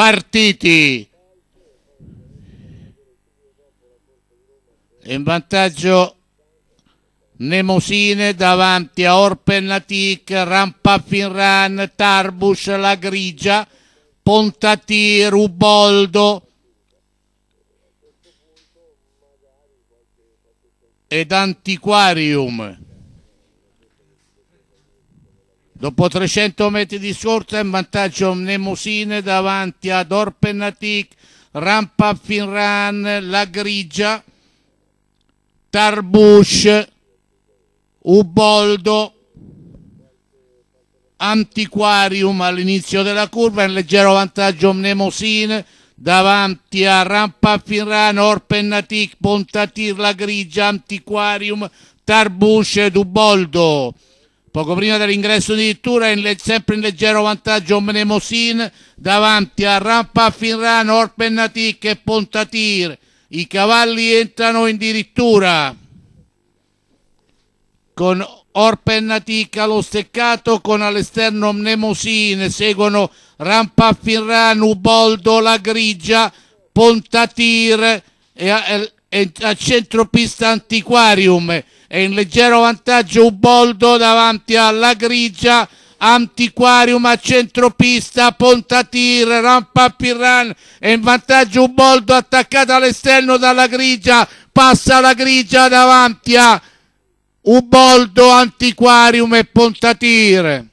partiti. In vantaggio Nemosine davanti a Orpennatic, Rampafinran, Tarbus, La Grigia, Pontati, Ruboldo ed Antiquarium. Dopo 300 metri di scorta in vantaggio Nemosine davanti ad Orpenatic, Rampa Finran, La Grigia, Tarbush, Uboldo, Antiquarium all'inizio della curva in leggero vantaggio Mnemosine davanti a Rampa Finran, Orpenatic, Pontatir, La Grigia, Antiquarium, Tarbush ed Uboldo. Poco prima dell'ingresso addirittura in, sempre in leggero vantaggio Mnemosin davanti a Rampa Finran, Orpennatic e Pontatir. I cavalli entrano addirittura con Orpennatic allo steccato con all'esterno Mnemosin, seguono Rampa Finran, Uboldo, La Grigia, Pontatir e, e, e a centropista Antiquarium è in leggero vantaggio Uboldo davanti alla grigia Antiquarium a centropista, Pontatir, Rampa Pirran e in vantaggio Uboldo attaccato all'esterno dalla grigia, passa la grigia davanti a Uboldo, Antiquarium e Pontatir.